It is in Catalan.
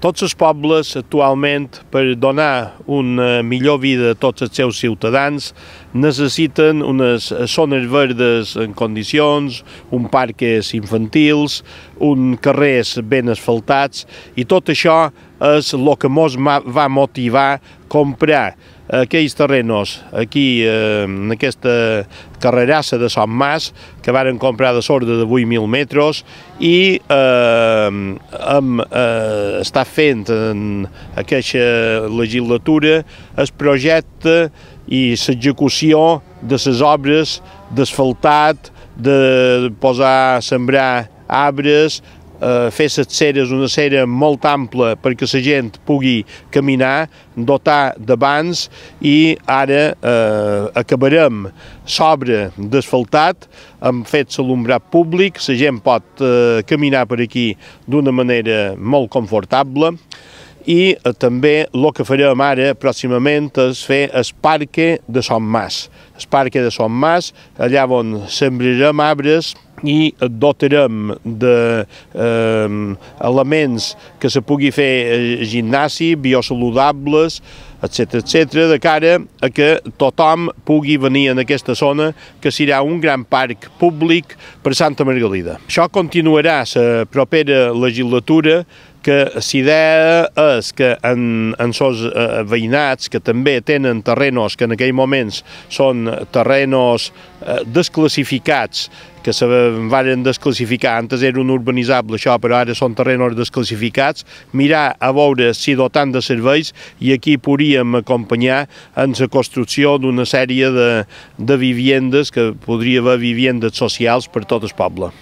tots els pobles actualment per donar una millor vida a tots els seus ciutadans necessiten unes zones verdes en condicions, un parques infantils, un carrers ben asfaltats i tot això és el que ens va motivar comprar aquells terrenos aquí eh, en aquesta carrerassa de Sant Mas que varen comprar de sorda de 8.000 metres i eh, hem, eh, està fent en aquesta legislatura el projecte i l'execució de les obres d'asfaltat, de posar, sembrar arbres, eh, fer les ceres una cera molt ampla perquè la gent pugui caminar, dotar de i ara eh, acabarem sobre d'asfaltat, hem fet l'alumbrat públic, la gent pot eh, caminar per aquí d'una manera molt confortable i eh, també el que farem ara pròximament és fer el parque de Son Mas. El parque de Son Mas, allà on sembrarem arbres, i dotarem d'elements de, eh, que se pugui fer eh, gimnasi, biosaludables, etc etc de cara a que tothom pugui venir en aquesta zona, que serà un gran parc públic per Santa Margalida. Això continuarà la propera legislatura que si idea és que en, en sos eh, veïnats que també tenen terrenos que en aquell moments són terrenos eh, desclassificats que se varen desclassificar, antes era un urbanitzable això, però ara són terrenos desclassificats, mirar a veure si dotant de serveis i aquí podríem acompanyar en la construcció d'una sèrie de, de vivendes, que podria haver vivendes socials per tot el poble.